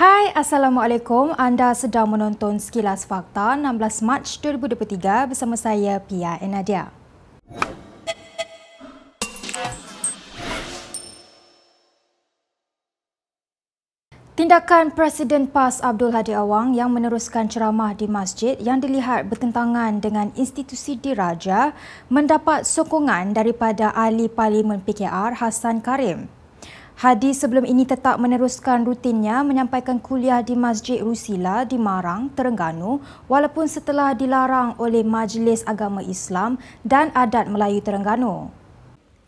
Hai, Assalamualaikum. Anda sedang menonton Sekilas Fakta 16 Mac 2023 bersama saya, Pia Enadia. Tindakan Presiden PAS Abdul Hadi Awang yang meneruskan ceramah di masjid yang dilihat bertentangan dengan institusi diraja mendapat sokongan daripada ahli parlimen PKR Hassan Karim. Hadi sebelum ini tetap meneruskan rutinnya menyampaikan kuliah di Masjid Rusila di Marang, Terengganu walaupun setelah dilarang oleh Majlis Agama Islam dan Adat Melayu Terengganu.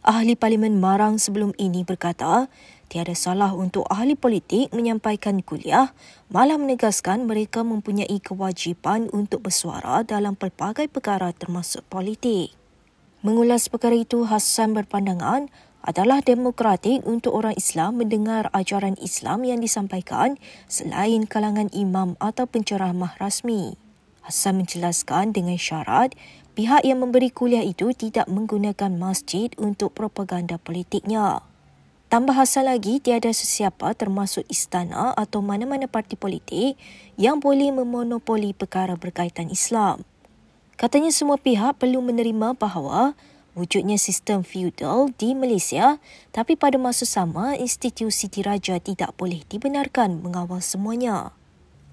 Ahli Parlimen Marang sebelum ini berkata, tiada salah untuk ahli politik menyampaikan kuliah, malah menegaskan mereka mempunyai kewajipan untuk bersuara dalam pelbagai perkara termasuk politik. Mengulas perkara itu, Hassan berpandangan adalah demokratik untuk orang Islam mendengar ajaran Islam yang disampaikan selain kalangan imam atau penceramah rasmi. Hassan menjelaskan dengan syarat pihak yang memberi kuliah itu tidak menggunakan masjid untuk propaganda politiknya. Tambah Hassan lagi, tiada sesiapa termasuk istana atau mana-mana parti politik yang boleh memonopoli perkara berkaitan Islam. Katanya semua pihak perlu menerima bahawa wujudnya sistem feudal di Malaysia tapi pada masa sama institusi diraja tidak boleh dibenarkan mengawal semuanya.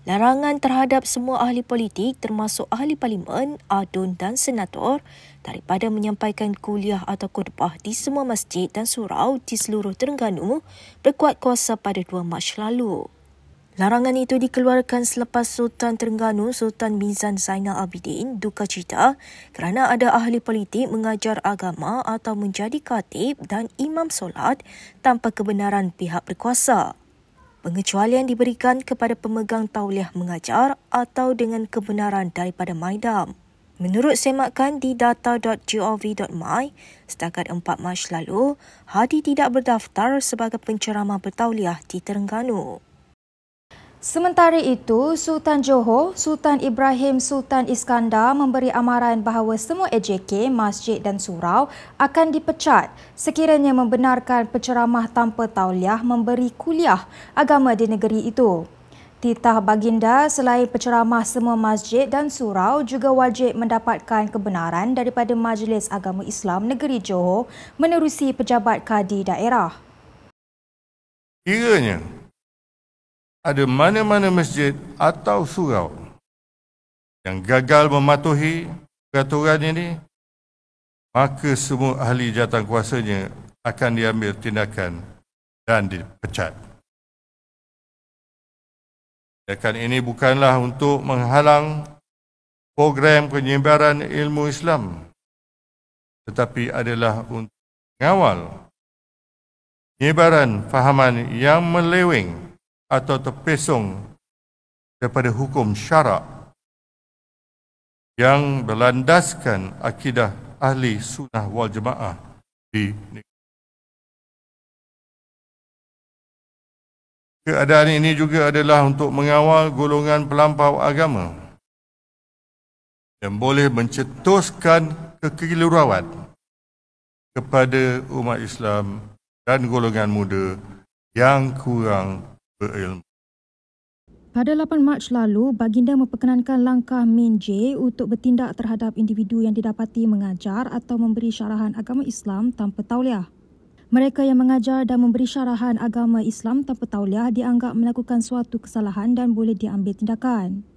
Larangan terhadap semua ahli politik termasuk ahli parlimen, adun dan senator daripada menyampaikan kuliah atau khutbah di semua masjid dan surau di seluruh Terengganu berkuat kuasa pada 2 Mac lalu. Larangan itu dikeluarkan selepas Sultan Terengganu Sultan Mizan Zainal Abidin duka cita kerana ada ahli politik mengajar agama atau menjadi khatib dan imam solat tanpa kebenaran pihak berkuasa. Pengecualian diberikan kepada pemegang tauliah mengajar atau dengan kebenaran daripada Maidam. Menurut semakan di data.gov.my, setakat 4 Mac lalu, Hadi tidak berdaftar sebagai penceramah bertauliah di Terengganu. Sementara itu, Sultan Johor, Sultan Ibrahim Sultan Iskandar memberi amaran bahawa semua AJK, masjid dan surau akan dipecat sekiranya membenarkan penceramah tanpa tauliah memberi kuliah agama di negeri itu. Titah Baginda selain penceramah semua masjid dan surau juga wajib mendapatkan kebenaran daripada Majlis Agama Islam Negeri Johor menerusi pejabat kadi daerah. Kiranya ada mana-mana masjid atau surau yang gagal mematuhi peraturan ini, maka semua ahli jatang kuasanya akan diambil tindakan dan dipecat. Tindakan ini bukanlah untuk menghalang program penyebaran ilmu Islam tetapi adalah untuk mengawal penyebaran fahaman yang meleweng atau terpesong daripada hukum syarak yang berlandaskan akidah ahli sunnah wal jemaah di Keadaan ini juga adalah untuk mengawal golongan pelampau agama yang boleh mencetuskan kekeliruan kepada umat Islam dan golongan muda yang kurang pada 8 Mac lalu, Baginda memperkenankan langkah Min J untuk bertindak terhadap individu yang didapati mengajar atau memberi syarahan agama Islam tanpa tauliah. Mereka yang mengajar dan memberi syarahan agama Islam tanpa tauliah dianggap melakukan suatu kesalahan dan boleh diambil tindakan.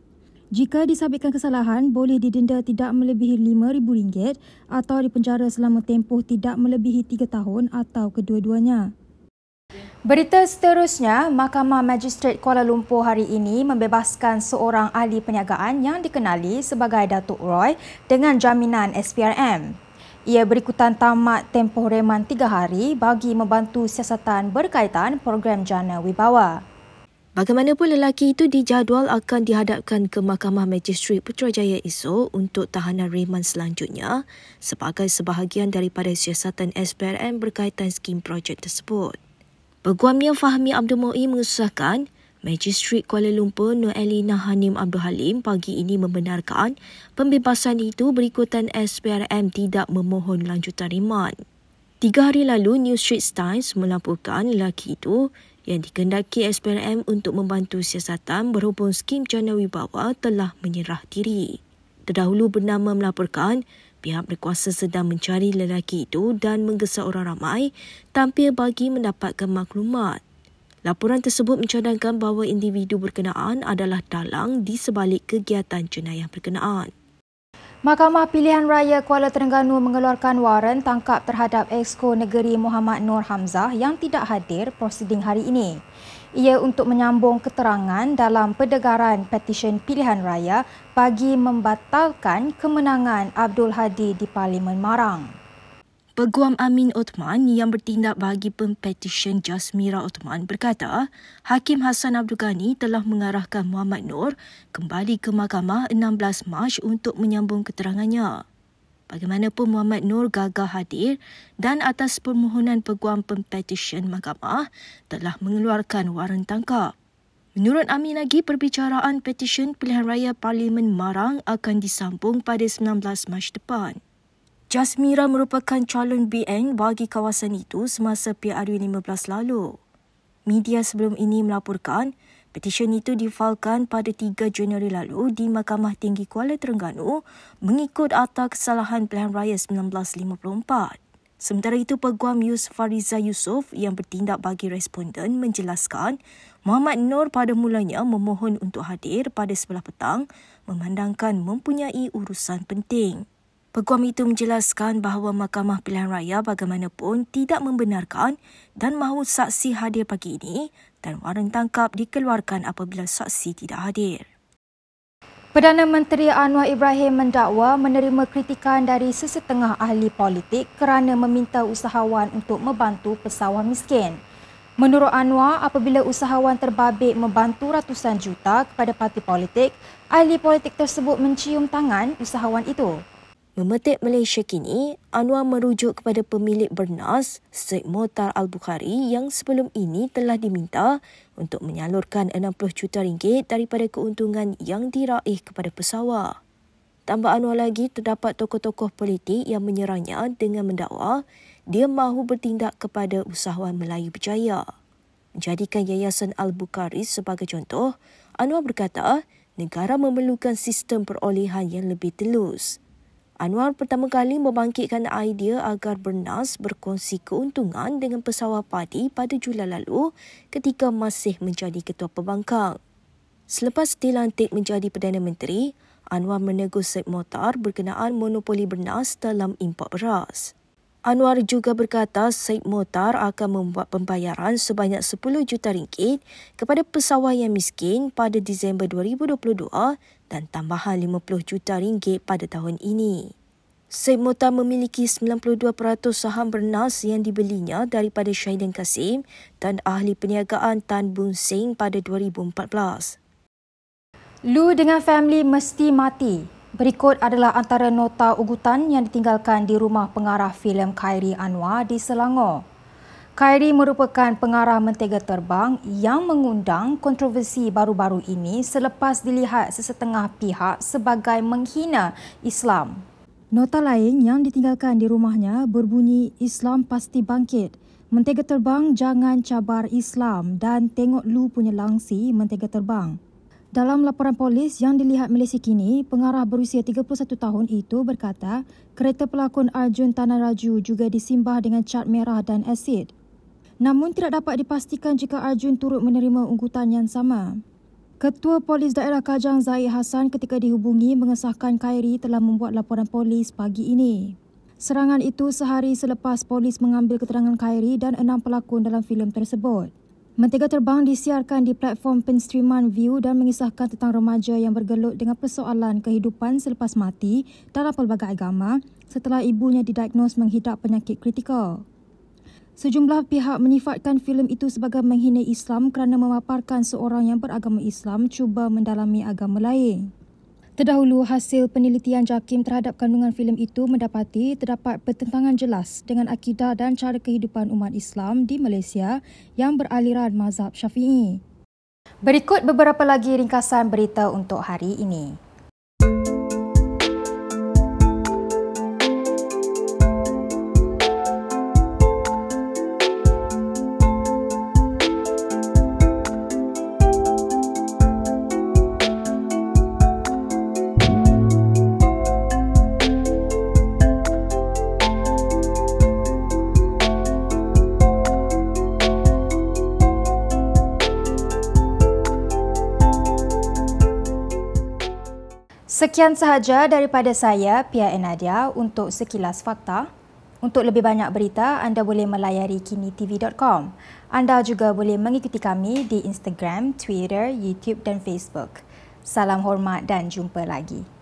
Jika disabitkan kesalahan, boleh didenda tidak melebihi rm ringgit atau dipenjara selama tempoh tidak melebihi 3 tahun atau kedua-duanya. Berita seterusnya, Mahkamah Magistrate Kuala Lumpur hari ini membebaskan seorang ahli perniagaan yang dikenali sebagai Datuk Roy dengan jaminan SPRM. Ia berikutan tamat tempoh reman tiga hari bagi membantu siasatan berkaitan program jana wibawa. Bagaimanapun lelaki itu dijadual akan dihadapkan ke Mahkamah Magistrate Putrajaya esok untuk tahanan reman selanjutnya sebagai sebahagian daripada siasatan SPRM berkaitan skim projek tersebut. Peguam yang Fahmi Abdul Mu'i mengesahkan, Magistrate Kuala Lumpur Nur Elina Hanim Abdul Halim pagi ini membenarkan pembebasan itu berikutan SPRM tidak memohon lanjutan rimand. Tiga hari lalu, New Street Times melaporkan lelaki itu yang dikendaki SPRM untuk membantu siasatan berhubung skim jana wibawa telah menyerah diri. Terdahulu bernama melaporkan, pihak berkuasa sedang mencari lelaki itu dan menggesa orang ramai tampil bagi mendapatkan maklumat. Laporan tersebut mencadangkan bahawa individu berkenaan adalah dalang di sebalik kegiatan jenayah berkenaan. Mahkamah Pilihan Raya Kuala Terengganu mengeluarkan waran tangkap terhadap Exko Negeri Muhammad Nur Hamzah yang tidak hadir prosiding hari ini ia untuk menyambung keterangan dalam pendegaran petisyen pilihan raya bagi membatalkan kemenangan Abdul Hadi di Parlimen Marang. Peguam Amin Othman yang bertindak bagi pempetisyen Jasmira Othman berkata, Hakim Hassan Abdul Ghani telah mengarahkan Muhammad Nur kembali ke mahkamah 16 Mac untuk menyambung keterangannya. Bagaimanapun Muhammad Nur gagal hadir dan atas permohonan peguam pempetisyen mahkamah telah mengeluarkan waran tangkap. Menurut Amin lagi, perbicaraan petisyen pilihan raya Parlimen Marang akan disambung pada 19 Mac depan. Jasmira merupakan calon BN bagi kawasan itu semasa PRU 15 lalu. Media sebelum ini melaporkan Petisyen itu difalkan pada 3 Januari lalu di Mahkamah Tinggi Kuala Terengganu mengikut Akta Kesalahan Pilihan Raya 1954. Sementara itu, Peguam Yus Fariza Yusof yang bertindak bagi responden menjelaskan Muhammad Nur pada mulanya memohon untuk hadir pada sebelah petang memandangkan mempunyai urusan penting. Peguam itu menjelaskan bahawa Mahkamah Pilihan Raya bagaimanapun tidak membenarkan dan mahu saksi hadir pagi ini dan waran tangkap dikeluarkan apabila saksi tidak hadir. Perdana Menteri Anwar Ibrahim mendakwa menerima kritikan dari sesetengah ahli politik kerana meminta usahawan untuk membantu pesawat miskin. Menurut Anwar, apabila usahawan terbabit membantu ratusan juta kepada parti politik, ahli politik tersebut mencium tangan usahawan itu. Memetik Malaysia kini, Anwar merujuk kepada pemilik bernas Syed Motar Al-Bukhari yang sebelum ini telah diminta untuk menyalurkan 60 juta ringgit daripada keuntungan yang diraih kepada pesawat. Tambah Anwar lagi, terdapat tokoh-tokoh politik yang menyerangnya dengan mendakwa dia mahu bertindak kepada usahawan Melayu berjaya. Menjadikan Yayasan Al-Bukhari sebagai contoh, Anwar berkata negara memerlukan sistem perolehan yang lebih telus – Anwar pertama kali membangkitkan idea agar bernas berkongsi keuntungan dengan pesawah padi pada Julai lalu ketika masih menjadi ketua pembangkang. Selepas dilantik menjadi Perdana Menteri, Anwar menegur Seb Motar berkenaan monopoli bernas dalam import beras. Anwar juga berkata Said Motar akan membuat pembayaran sebanyak 10 juta ringgit kepada pesawah yang miskin pada Disember 2022 dan tambahan 50 juta ringgit pada tahun ini. Syed Mota memiliki 92% saham bernas yang dibelinya daripada Syahidin Kasim dan ahli perniagaan Tan Bun Seng pada 2014. Lu dengan family mesti mati. Berikut adalah antara nota ugutan yang ditinggalkan di rumah pengarah filem Khairi Anwar di Selangor. Kyrie merupakan pengarah mentega terbang yang mengundang kontroversi baru-baru ini selepas dilihat sesetengah pihak sebagai menghina Islam. Nota lain yang ditinggalkan di rumahnya berbunyi Islam pasti bangkit. Mentega terbang jangan cabar Islam dan tengok lu punya langsi mentega terbang. Dalam laporan polis yang dilihat Malaysia kini, pengarah berusia 31 tahun itu berkata kereta pelakon Arjun Tanaraju juga disimbah dengan cat merah dan asid namun tidak dapat dipastikan jika Arjun turut menerima ungkutan yang sama. Ketua Polis Daerah Kajang Zaid Hasan ketika dihubungi mengesahkan Khairi telah membuat laporan polis pagi ini. Serangan itu sehari selepas polis mengambil keterangan Khairi dan enam pelakon dalam filem tersebut. Mentega Terbang disiarkan di platform penstriman View dan mengisahkan tentang remaja yang bergelut dengan persoalan kehidupan selepas mati dalam pelbagai agama setelah ibunya didiagnos menghidap penyakit kritikal. Sejumlah pihak menyifatkan filem itu sebagai menghina Islam kerana memaparkan seorang yang beragama Islam cuba mendalami agama lain. Terdahulu, hasil penelitian JAKIM terhadap kandungan filem itu mendapati terdapat pertentangan jelas dengan akidah dan cara kehidupan umat Islam di Malaysia yang beraliran mazhab syafi'i. Berikut beberapa lagi ringkasan berita untuk hari ini. Sekian sahaja daripada saya, Pia Enadia, untuk sekilas fakta. Untuk lebih banyak berita, anda boleh melayari kinitv.com. Anda juga boleh mengikuti kami di Instagram, Twitter, YouTube dan Facebook. Salam hormat dan jumpa lagi.